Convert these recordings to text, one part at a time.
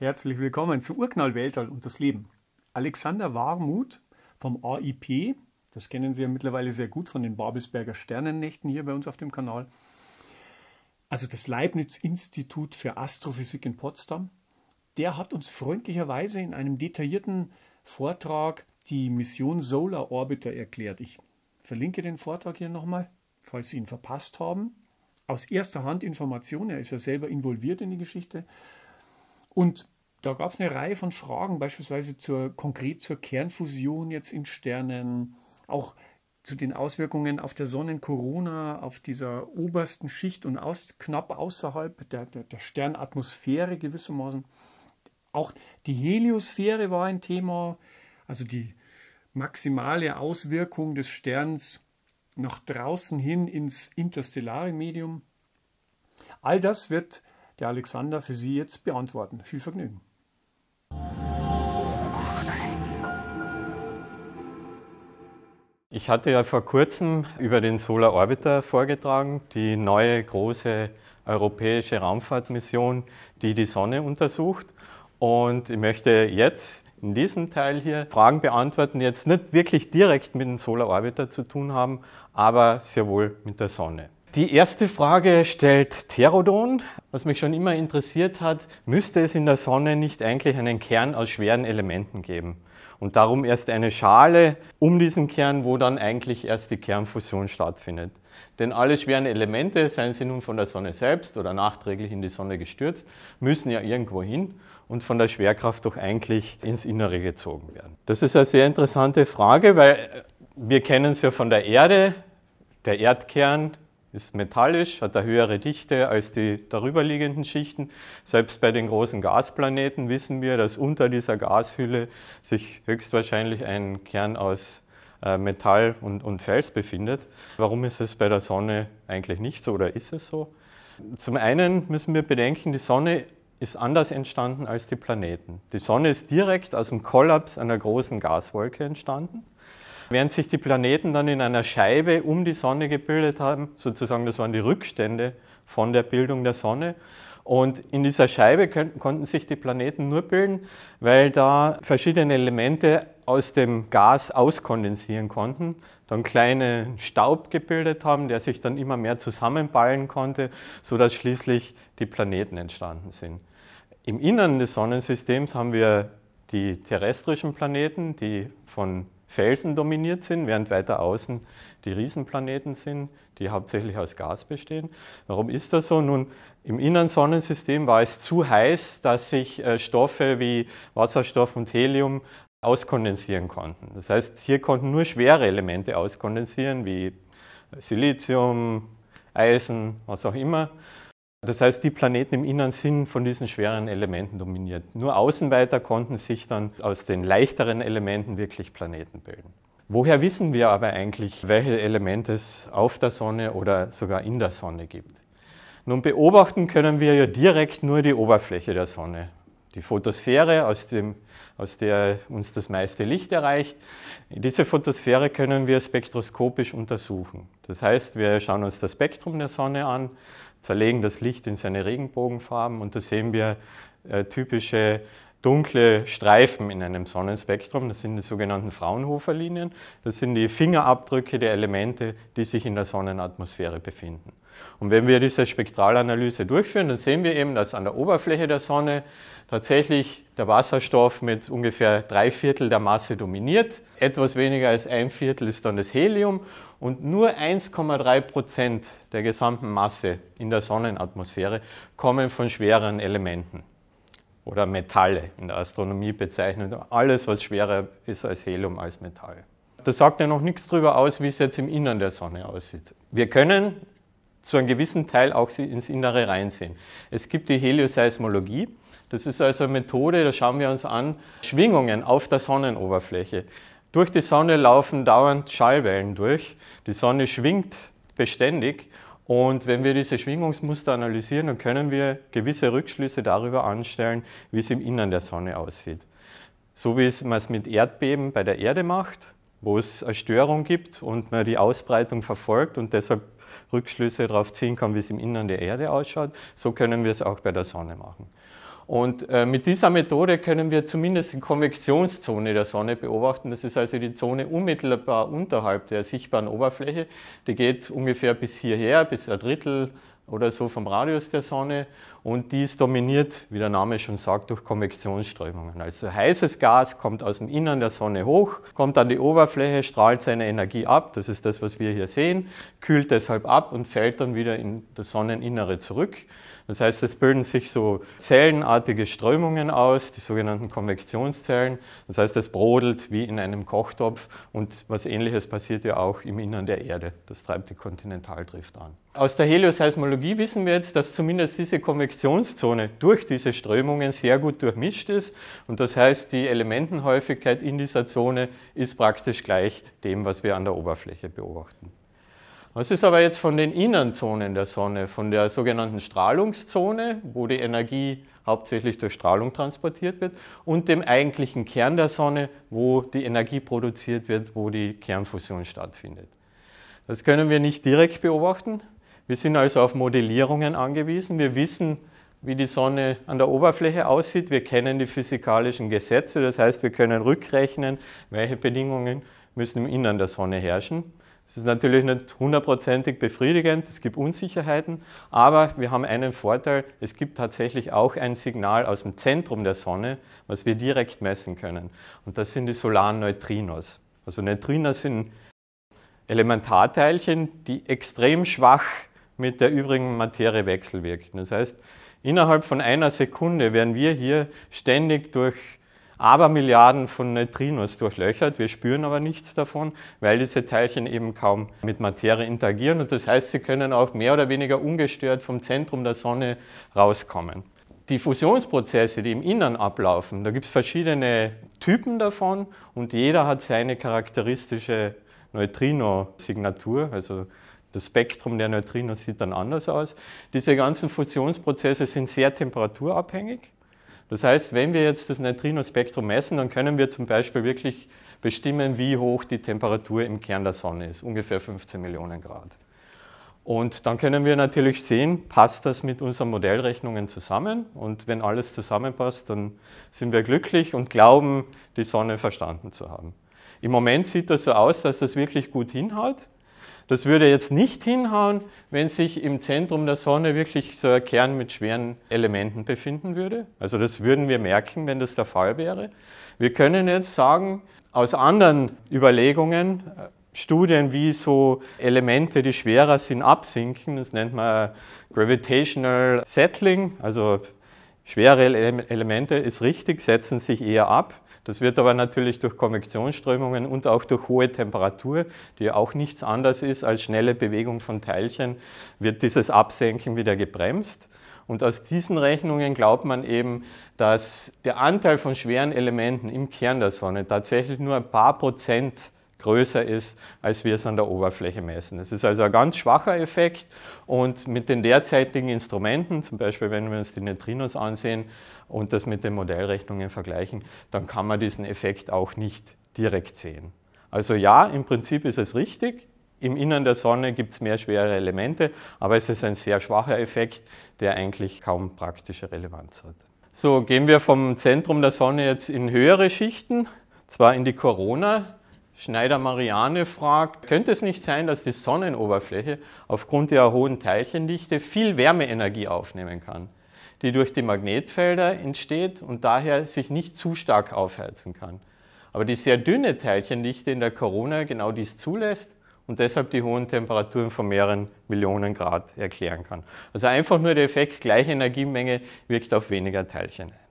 Herzlich willkommen zu Urknall Weltall und das Leben. Alexander Warmuth vom AIP, das kennen Sie ja mittlerweile sehr gut von den Babelsberger Sternennächten hier bei uns auf dem Kanal, also das Leibniz-Institut für Astrophysik in Potsdam, der hat uns freundlicherweise in einem detaillierten Vortrag die Mission Solar Orbiter erklärt. Ich verlinke den Vortrag hier nochmal, falls Sie ihn verpasst haben. Aus erster Hand Information, er ist ja selber involviert in die Geschichte und da gab es eine Reihe von Fragen, beispielsweise zur, konkret zur Kernfusion jetzt in Sternen, auch zu den Auswirkungen auf der Sonnenkorona, auf dieser obersten Schicht und aus, knapp außerhalb der, der, der Sternatmosphäre gewissermaßen. Auch die Heliosphäre war ein Thema, also die maximale Auswirkung des Sterns nach draußen hin ins interstellare Medium. All das wird der Alexander für Sie jetzt beantworten. Viel Vergnügen. Ich hatte ja vor kurzem über den Solar Orbiter vorgetragen, die neue große europäische Raumfahrtmission, die die Sonne untersucht. Und ich möchte jetzt in diesem Teil hier Fragen beantworten, die jetzt nicht wirklich direkt mit dem Solar Orbiter zu tun haben, aber sehr wohl mit der Sonne. Die erste Frage stellt Therodon was mich schon immer interessiert hat, müsste es in der Sonne nicht eigentlich einen Kern aus schweren Elementen geben? Und darum erst eine Schale um diesen Kern, wo dann eigentlich erst die Kernfusion stattfindet. Denn alle schweren Elemente, seien sie nun von der Sonne selbst oder nachträglich in die Sonne gestürzt, müssen ja irgendwo hin und von der Schwerkraft doch eigentlich ins Innere gezogen werden. Das ist eine sehr interessante Frage, weil wir kennen es ja von der Erde, der Erdkern ist metallisch, hat eine höhere Dichte als die darüberliegenden Schichten. Selbst bei den großen Gasplaneten wissen wir, dass unter dieser Gashülle sich höchstwahrscheinlich ein Kern aus äh, Metall und, und Fels befindet. Warum ist es bei der Sonne eigentlich nicht so oder ist es so? Zum einen müssen wir bedenken, die Sonne ist anders entstanden als die Planeten. Die Sonne ist direkt aus dem Kollaps einer großen Gaswolke entstanden. Während sich die Planeten dann in einer Scheibe um die Sonne gebildet haben, sozusagen das waren die Rückstände von der Bildung der Sonne, und in dieser Scheibe konnten sich die Planeten nur bilden, weil da verschiedene Elemente aus dem Gas auskondensieren konnten, dann kleinen Staub gebildet haben, der sich dann immer mehr zusammenballen konnte, sodass schließlich die Planeten entstanden sind. Im Inneren des Sonnensystems haben wir die terrestrischen Planeten, die von Felsen dominiert sind, während weiter außen die Riesenplaneten sind, die hauptsächlich aus Gas bestehen. Warum ist das so? Nun, im inneren Sonnensystem war es zu heiß, dass sich äh, Stoffe wie Wasserstoff und Helium auskondensieren konnten. Das heißt, hier konnten nur schwere Elemente auskondensieren, wie Silizium, Eisen, was auch immer. Das heißt, die Planeten im Innern sind von diesen schweren Elementen dominiert. Nur außenweiter konnten sich dann aus den leichteren Elementen wirklich Planeten bilden. Woher wissen wir aber eigentlich, welche Elemente es auf der Sonne oder sogar in der Sonne gibt? Nun beobachten können wir ja direkt nur die Oberfläche der Sonne. Die Photosphäre, aus, dem, aus der uns das meiste Licht erreicht. Diese Photosphäre können wir spektroskopisch untersuchen. Das heißt, wir schauen uns das Spektrum der Sonne an zerlegen das Licht in seine Regenbogenfarben und da sehen wir äh, typische dunkle Streifen in einem Sonnenspektrum. Das sind die sogenannten Fraunhofer-Linien. Das sind die Fingerabdrücke der Elemente, die sich in der Sonnenatmosphäre befinden. Und wenn wir diese Spektralanalyse durchführen, dann sehen wir eben, dass an der Oberfläche der Sonne tatsächlich der Wasserstoff mit ungefähr drei Viertel der Masse dominiert. Etwas weniger als ein Viertel ist dann das Helium und nur 1,3 Prozent der gesamten Masse in der Sonnenatmosphäre kommen von schwereren Elementen oder Metalle in der Astronomie bezeichnet. Alles, was schwerer ist als Helium, als Metall. Das sagt ja noch nichts darüber aus, wie es jetzt im Innern der Sonne aussieht. Wir können zu einem gewissen Teil auch ins Innere reinsehen. Es gibt die Helioseismologie. Das ist also eine Methode, da schauen wir uns an, Schwingungen auf der Sonnenoberfläche. Durch die Sonne laufen dauernd Schallwellen durch. Die Sonne schwingt beständig und wenn wir diese Schwingungsmuster analysieren, dann können wir gewisse Rückschlüsse darüber anstellen, wie es im Innern der Sonne aussieht. So wie man es mit Erdbeben bei der Erde macht, wo es eine Störung gibt und man die Ausbreitung verfolgt und deshalb Rückschlüsse darauf ziehen kann, wie es im Innern der Erde ausschaut, so können wir es auch bei der Sonne machen. Und äh, mit dieser Methode können wir zumindest die Konvektionszone der Sonne beobachten. Das ist also die Zone unmittelbar unterhalb der sichtbaren Oberfläche. Die geht ungefähr bis hierher, bis ein Drittel oder so vom Radius der Sonne und die ist dominiert, wie der Name schon sagt, durch Konvektionsströmungen. Also heißes Gas kommt aus dem Innern der Sonne hoch, kommt an die Oberfläche, strahlt seine Energie ab, das ist das, was wir hier sehen, kühlt deshalb ab und fällt dann wieder in das Sonneninnere zurück. Das heißt, es bilden sich so zellenartige Strömungen aus, die sogenannten Konvektionszellen. Das heißt, es brodelt wie in einem Kochtopf und was ähnliches passiert ja auch im Innern der Erde. Das treibt die Kontinentaldrift an. Aus der Helioseismologie wissen wir jetzt, dass zumindest diese Konvektionszone durch diese Strömungen sehr gut durchmischt ist. Und das heißt, die Elementenhäufigkeit in dieser Zone ist praktisch gleich dem, was wir an der Oberfläche beobachten. Was ist aber jetzt von den inneren Zonen der Sonne, von der sogenannten Strahlungszone, wo die Energie hauptsächlich durch Strahlung transportiert wird, und dem eigentlichen Kern der Sonne, wo die Energie produziert wird, wo die Kernfusion stattfindet? Das können wir nicht direkt beobachten. Wir sind also auf Modellierungen angewiesen. Wir wissen, wie die Sonne an der Oberfläche aussieht. Wir kennen die physikalischen Gesetze, das heißt, wir können rückrechnen, welche Bedingungen müssen im Innern der Sonne herrschen. Es ist natürlich nicht hundertprozentig befriedigend, es gibt Unsicherheiten, aber wir haben einen Vorteil, es gibt tatsächlich auch ein Signal aus dem Zentrum der Sonne, was wir direkt messen können. Und das sind die solaren Neutrinos. Also Neutrinos sind Elementarteilchen, die extrem schwach mit der übrigen Materie wechselwirken. Das heißt, innerhalb von einer Sekunde werden wir hier ständig durch Abermilliarden von Neutrinos durchlöchert. Wir spüren aber nichts davon, weil diese Teilchen eben kaum mit Materie interagieren. Und das heißt, sie können auch mehr oder weniger ungestört vom Zentrum der Sonne rauskommen. Die Fusionsprozesse, die im Innern ablaufen, da gibt es verschiedene Typen davon und jeder hat seine charakteristische Neutrino-Signatur, also das Spektrum der Neutrinos sieht dann anders aus. Diese ganzen Fusionsprozesse sind sehr temperaturabhängig. Das heißt, wenn wir jetzt das Neutrinospektrum messen, dann können wir zum Beispiel wirklich bestimmen, wie hoch die Temperatur im Kern der Sonne ist, ungefähr 15 Millionen Grad. Und dann können wir natürlich sehen, passt das mit unseren Modellrechnungen zusammen? Und wenn alles zusammenpasst, dann sind wir glücklich und glauben, die Sonne verstanden zu haben. Im Moment sieht das so aus, dass das wirklich gut hinhaut. Das würde jetzt nicht hinhauen, wenn sich im Zentrum der Sonne wirklich so ein Kern mit schweren Elementen befinden würde. Also das würden wir merken, wenn das der Fall wäre. Wir können jetzt sagen, aus anderen Überlegungen, äh, Studien, wie so Elemente, die schwerer sind, absinken, das nennt man Gravitational Settling, also schwere Elemente ist richtig, setzen sich eher ab. Das wird aber natürlich durch Konvektionsströmungen und auch durch hohe Temperatur, die auch nichts anderes ist als schnelle Bewegung von Teilchen, wird dieses Absenken wieder gebremst. Und aus diesen Rechnungen glaubt man eben, dass der Anteil von schweren Elementen im Kern der Sonne tatsächlich nur ein paar Prozent größer ist, als wir es an der Oberfläche messen. Es ist also ein ganz schwacher Effekt und mit den derzeitigen Instrumenten, zum Beispiel wenn wir uns die Neutrinos ansehen und das mit den Modellrechnungen vergleichen, dann kann man diesen Effekt auch nicht direkt sehen. Also ja, im Prinzip ist es richtig. Im Innern der Sonne gibt es mehr schwere Elemente, aber es ist ein sehr schwacher Effekt, der eigentlich kaum praktische Relevanz hat. So, gehen wir vom Zentrum der Sonne jetzt in höhere Schichten, zwar in die Corona, Schneider Mariane fragt, könnte es nicht sein, dass die Sonnenoberfläche aufgrund ihrer hohen Teilchendichte viel Wärmeenergie aufnehmen kann, die durch die Magnetfelder entsteht und daher sich nicht zu stark aufheizen kann? Aber die sehr dünne Teilchendichte in der Corona genau dies zulässt und deshalb die hohen Temperaturen von mehreren Millionen Grad erklären kann. Also einfach nur der Effekt, gleiche Energiemenge wirkt auf weniger Teilchen ein.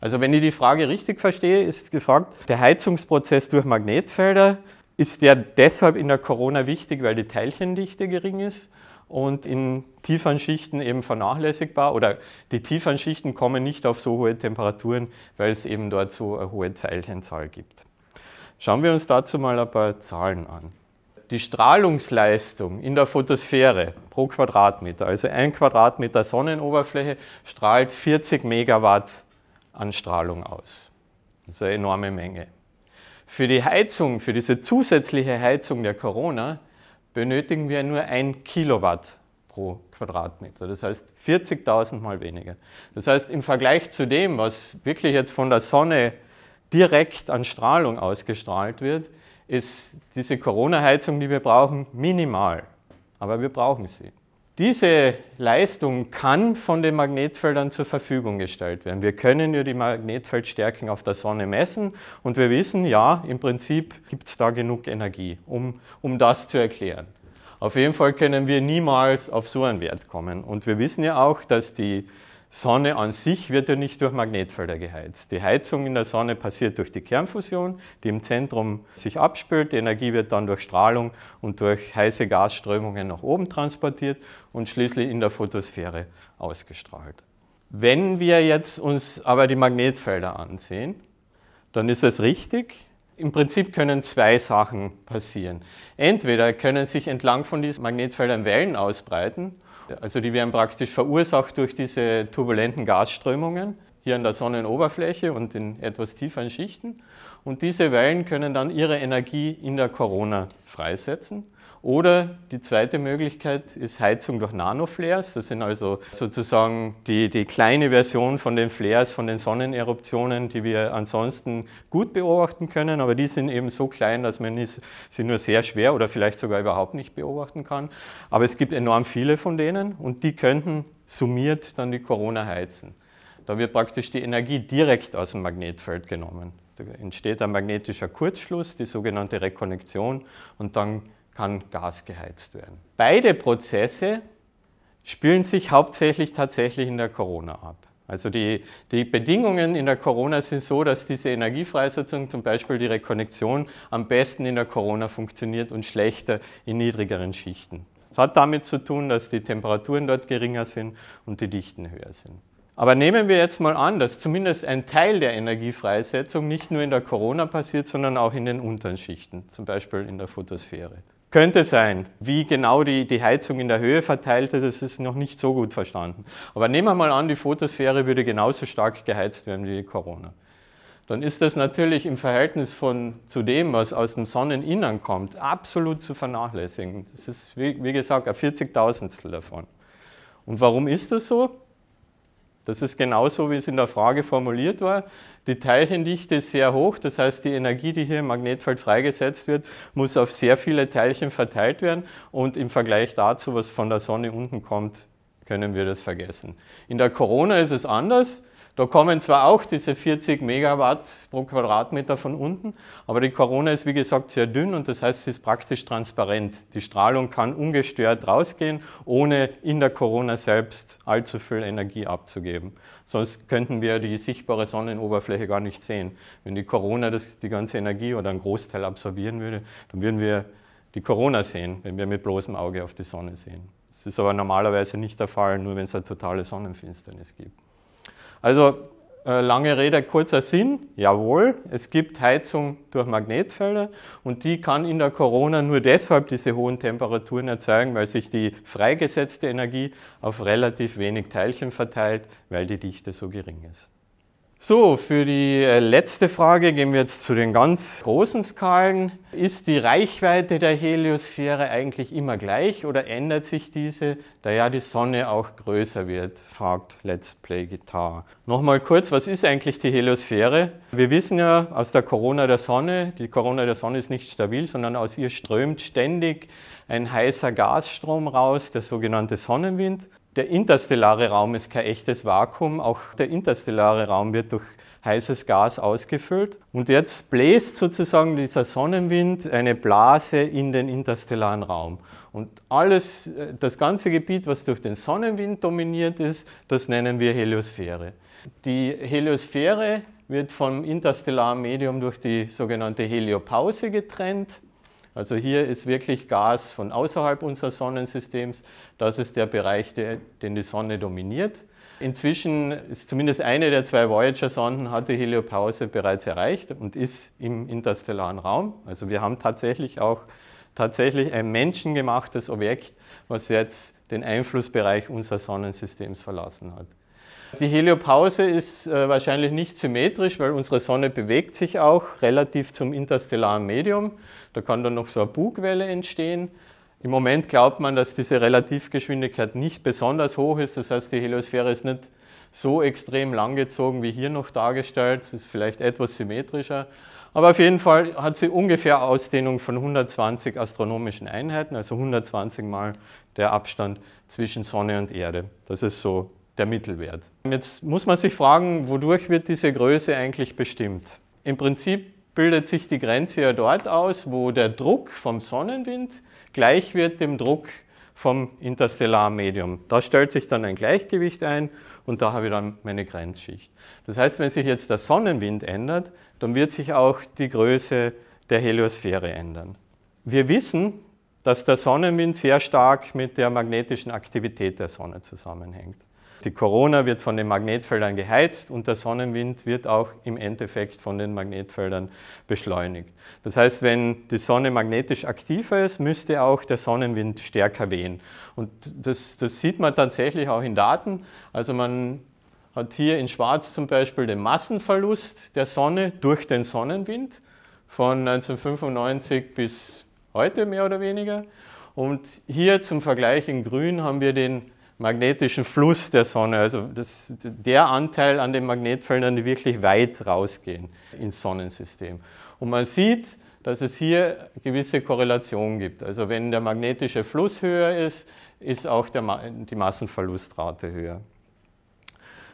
Also wenn ich die Frage richtig verstehe, ist gefragt, der Heizungsprozess durch Magnetfelder, ist der deshalb in der Corona wichtig, weil die Teilchendichte gering ist und in tieferen Schichten eben vernachlässigbar oder die tieferen Schichten kommen nicht auf so hohe Temperaturen, weil es eben dort so eine hohe Teilchenzahl gibt. Schauen wir uns dazu mal ein paar Zahlen an. Die Strahlungsleistung in der Photosphäre pro Quadratmeter, also ein Quadratmeter Sonnenoberfläche, strahlt 40 Megawatt an Strahlung aus. Das ist eine enorme Menge. Für die Heizung, für diese zusätzliche Heizung der Corona, benötigen wir nur ein Kilowatt pro Quadratmeter. Das heißt 40.000 mal weniger. Das heißt, im Vergleich zu dem, was wirklich jetzt von der Sonne direkt an Strahlung ausgestrahlt wird, ist diese Corona-Heizung, die wir brauchen, minimal. Aber wir brauchen sie. Diese Leistung kann von den Magnetfeldern zur Verfügung gestellt werden. Wir können ja die Magnetfeldstärken auf der Sonne messen und wir wissen, ja, im Prinzip gibt es da genug Energie, um, um das zu erklären. Auf jeden Fall können wir niemals auf so einen Wert kommen. Und wir wissen ja auch, dass die Sonne an sich wird ja nicht durch Magnetfelder geheizt. Die Heizung in der Sonne passiert durch die Kernfusion, die im Zentrum sich abspült. Die Energie wird dann durch Strahlung und durch heiße Gasströmungen nach oben transportiert und schließlich in der Photosphäre ausgestrahlt. Wenn wir jetzt uns aber die Magnetfelder ansehen, dann ist es richtig, im Prinzip können zwei Sachen passieren. Entweder können sich entlang von diesen Magnetfeldern Wellen ausbreiten also die werden praktisch verursacht durch diese turbulenten Gasströmungen hier an der Sonnenoberfläche und in etwas tieferen Schichten. Und diese Wellen können dann ihre Energie in der Corona freisetzen. Oder die zweite Möglichkeit ist Heizung durch Nanoflares. Das sind also sozusagen die, die kleine Version von den Flares, von den Sonneneruptionen, die wir ansonsten gut beobachten können, aber die sind eben so klein, dass man sie nur sehr schwer oder vielleicht sogar überhaupt nicht beobachten kann. Aber es gibt enorm viele von denen und die könnten summiert dann die Corona heizen. Da wird praktisch die Energie direkt aus dem Magnetfeld genommen. Da entsteht ein magnetischer Kurzschluss, die sogenannte Rekonnektion, und dann kann Gas geheizt werden. Beide Prozesse spielen sich hauptsächlich tatsächlich in der Corona ab. Also die, die Bedingungen in der Corona sind so, dass diese Energiefreisetzung, zum Beispiel die Rekonnektion, am besten in der Corona funktioniert und schlechter in niedrigeren Schichten. Das hat damit zu tun, dass die Temperaturen dort geringer sind und die Dichten höher sind. Aber nehmen wir jetzt mal an, dass zumindest ein Teil der Energiefreisetzung nicht nur in der Corona passiert, sondern auch in den unteren Schichten, zum Beispiel in der Photosphäre. Könnte sein. Wie genau die, die Heizung in der Höhe verteilt ist, das ist noch nicht so gut verstanden. Aber nehmen wir mal an, die Photosphäre würde genauso stark geheizt werden wie Corona. Dann ist das natürlich im Verhältnis von, zu dem, was aus dem Sonneninnern kommt, absolut zu vernachlässigen. Das ist, wie, wie gesagt, ein 40000 davon. Und warum ist das so? Das ist genauso, wie es in der Frage formuliert war. Die Teilchendichte ist sehr hoch, das heißt, die Energie, die hier im Magnetfeld freigesetzt wird, muss auf sehr viele Teilchen verteilt werden und im Vergleich dazu, was von der Sonne unten kommt, können wir das vergessen. In der Corona ist es anders. Da kommen zwar auch diese 40 Megawatt pro Quadratmeter von unten, aber die Corona ist wie gesagt sehr dünn und das heißt, sie ist praktisch transparent. Die Strahlung kann ungestört rausgehen, ohne in der Corona selbst allzu viel Energie abzugeben. Sonst könnten wir die sichtbare Sonnenoberfläche gar nicht sehen. Wenn die Corona das, die ganze Energie oder einen Großteil absorbieren würde, dann würden wir die Corona sehen, wenn wir mit bloßem Auge auf die Sonne sehen. Das ist aber normalerweise nicht der Fall, nur wenn es eine totale Sonnenfinsternis gibt. Also äh, lange Rede, kurzer Sinn, jawohl, es gibt Heizung durch Magnetfelder und die kann in der Corona nur deshalb diese hohen Temperaturen erzeugen, weil sich die freigesetzte Energie auf relativ wenig Teilchen verteilt, weil die Dichte so gering ist. So, für die äh, letzte Frage gehen wir jetzt zu den ganz großen Skalen. Ist die Reichweite der Heliosphäre eigentlich immer gleich oder ändert sich diese, da ja die Sonne auch größer wird, fragt Let's Play Guitar. Nochmal kurz, was ist eigentlich die Heliosphäre? Wir wissen ja aus der Corona der Sonne, die Corona der Sonne ist nicht stabil, sondern aus ihr strömt ständig ein heißer Gasstrom raus, der sogenannte Sonnenwind. Der interstellare Raum ist kein echtes Vakuum, auch der interstellare Raum wird durch heißes Gas ausgefüllt. Und jetzt bläst sozusagen dieser Sonnenwind eine Blase in den interstellaren Raum. Und alles, äh, das ganze Gebiet, was durch den Sonnenwind dominiert ist, das nennen wir Heliosphäre. Die Heliosphäre wird vom interstellaren Medium durch die sogenannte Heliopause getrennt. Also hier ist wirklich Gas von außerhalb unseres Sonnensystems. Das ist der Bereich, der, den die Sonne dominiert. Inzwischen ist zumindest eine der zwei Voyager-Sonden hat die Heliopause bereits erreicht und ist im interstellaren Raum. Also wir haben tatsächlich auch tatsächlich ein menschengemachtes Objekt, was jetzt den Einflussbereich unseres Sonnensystems verlassen hat. Die Heliopause ist äh, wahrscheinlich nicht symmetrisch, weil unsere Sonne bewegt sich auch relativ zum interstellaren Medium. Da kann dann noch so eine Bugwelle entstehen. Im Moment glaubt man, dass diese Relativgeschwindigkeit nicht besonders hoch ist. Das heißt, die Heliosphäre ist nicht so extrem langgezogen wie hier noch dargestellt. Es ist vielleicht etwas symmetrischer. Aber auf jeden Fall hat sie ungefähr Ausdehnung von 120 astronomischen Einheiten, also 120 mal der Abstand zwischen Sonne und Erde. Das ist so der Mittelwert. Jetzt muss man sich fragen, wodurch wird diese Größe eigentlich bestimmt? Im Prinzip bildet sich die Grenze ja dort aus, wo der Druck vom Sonnenwind gleich wird dem Druck vom Interstellarmedium. Da stellt sich dann ein Gleichgewicht ein und da habe ich dann meine Grenzschicht. Das heißt, wenn sich jetzt der Sonnenwind ändert, dann wird sich auch die Größe der Heliosphäre ändern. Wir wissen, dass der Sonnenwind sehr stark mit der magnetischen Aktivität der Sonne zusammenhängt. Die Corona wird von den Magnetfeldern geheizt und der Sonnenwind wird auch im Endeffekt von den Magnetfeldern beschleunigt. Das heißt, wenn die Sonne magnetisch aktiver ist, müsste auch der Sonnenwind stärker wehen. Und das, das sieht man tatsächlich auch in Daten. Also man hat hier in Schwarz zum Beispiel den Massenverlust der Sonne durch den Sonnenwind von 1995 bis heute mehr oder weniger. Und hier zum Vergleich in Grün haben wir den magnetischen Fluss der Sonne, also das, der Anteil an den Magnetfeldern, die wirklich weit rausgehen ins Sonnensystem. Und man sieht, dass es hier gewisse Korrelationen gibt. Also wenn der magnetische Fluss höher ist, ist auch Ma die Massenverlustrate höher.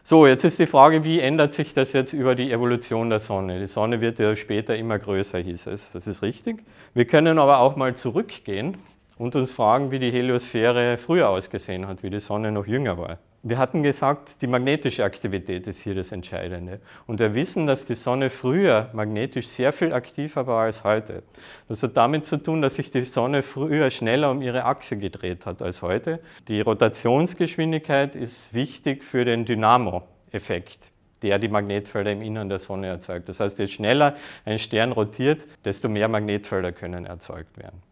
So, jetzt ist die Frage, wie ändert sich das jetzt über die Evolution der Sonne? Die Sonne wird ja später immer größer, hieß es. Das ist richtig. Wir können aber auch mal zurückgehen und uns fragen, wie die Heliosphäre früher ausgesehen hat, wie die Sonne noch jünger war. Wir hatten gesagt, die magnetische Aktivität ist hier das Entscheidende. Und wir wissen, dass die Sonne früher magnetisch sehr viel aktiver war als heute. Das hat damit zu tun, dass sich die Sonne früher schneller um ihre Achse gedreht hat als heute. Die Rotationsgeschwindigkeit ist wichtig für den Dynamo-Effekt der die Magnetfelder im Innern der Sonne erzeugt. Das heißt, je schneller ein Stern rotiert, desto mehr Magnetfelder können erzeugt werden.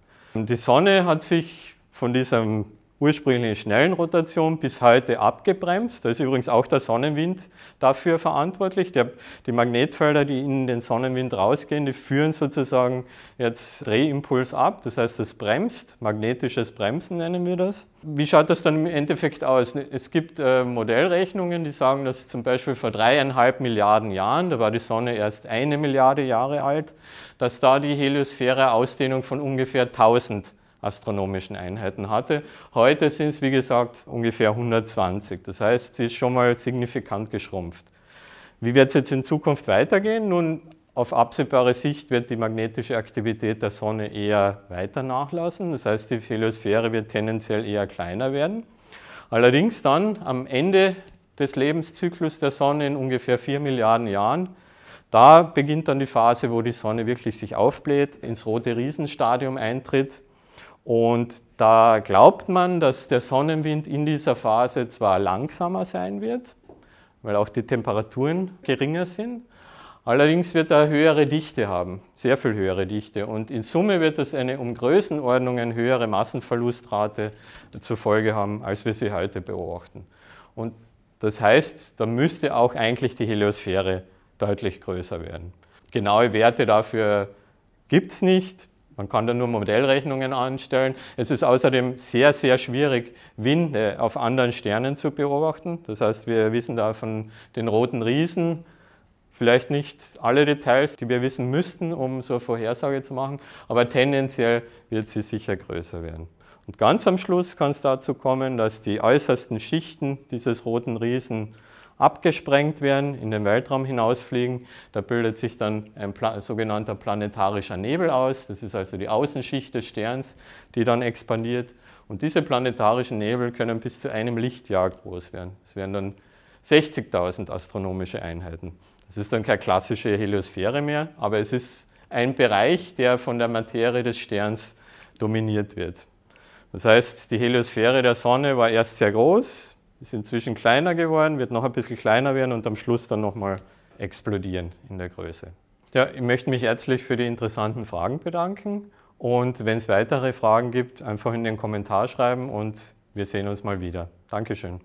Die Sonne hat sich von diesem ursprünglichen schnellen Rotation bis heute abgebremst. Da ist übrigens auch der Sonnenwind dafür verantwortlich. Der, die Magnetfelder, die in den Sonnenwind rausgehen, die führen sozusagen jetzt Drehimpuls ab. Das heißt, das bremst, magnetisches Bremsen nennen wir das. Wie schaut das dann im Endeffekt aus? Es gibt äh, Modellrechnungen, die sagen, dass zum Beispiel vor dreieinhalb Milliarden Jahren, da war die Sonne erst eine Milliarde Jahre alt, dass da die Heliosphäre Ausdehnung von ungefähr 1000 astronomischen Einheiten hatte. Heute sind es, wie gesagt, ungefähr 120. Das heißt, sie ist schon mal signifikant geschrumpft. Wie wird es jetzt in Zukunft weitergehen? Nun, auf absehbare Sicht wird die magnetische Aktivität der Sonne eher weiter nachlassen. Das heißt, die Heliosphäre wird tendenziell eher kleiner werden. Allerdings dann am Ende des Lebenszyklus der Sonne in ungefähr 4 Milliarden Jahren, da beginnt dann die Phase, wo die Sonne wirklich sich aufbläht, ins rote Riesenstadium eintritt und da glaubt man, dass der Sonnenwind in dieser Phase zwar langsamer sein wird, weil auch die Temperaturen geringer sind, allerdings wird er höhere Dichte haben, sehr viel höhere Dichte. Und in Summe wird das eine um Größenordnungen höhere Massenverlustrate zur Folge haben, als wir sie heute beobachten. Und das heißt, da müsste auch eigentlich die Heliosphäre deutlich größer werden. Genaue Werte dafür gibt es nicht. Man kann da nur Modellrechnungen anstellen. Es ist außerdem sehr, sehr schwierig, Winde auf anderen Sternen zu beobachten. Das heißt, wir wissen da von den roten Riesen vielleicht nicht alle Details, die wir wissen müssten, um so eine Vorhersage zu machen, aber tendenziell wird sie sicher größer werden. Und ganz am Schluss kann es dazu kommen, dass die äußersten Schichten dieses roten Riesen abgesprengt werden, in den Weltraum hinausfliegen. Da bildet sich dann ein Pla sogenannter planetarischer Nebel aus. Das ist also die Außenschicht des Sterns, die dann expandiert. Und diese planetarischen Nebel können bis zu einem Lichtjahr groß werden. Es wären dann 60.000 astronomische Einheiten. Das ist dann keine klassische Heliosphäre mehr, aber es ist ein Bereich, der von der Materie des Sterns dominiert wird. Das heißt, die Heliosphäre der Sonne war erst sehr groß, ist inzwischen kleiner geworden, wird noch ein bisschen kleiner werden und am Schluss dann nochmal explodieren in der Größe. Ja, ich möchte mich herzlich für die interessanten Fragen bedanken und wenn es weitere Fragen gibt, einfach in den Kommentar schreiben und wir sehen uns mal wieder. Dankeschön.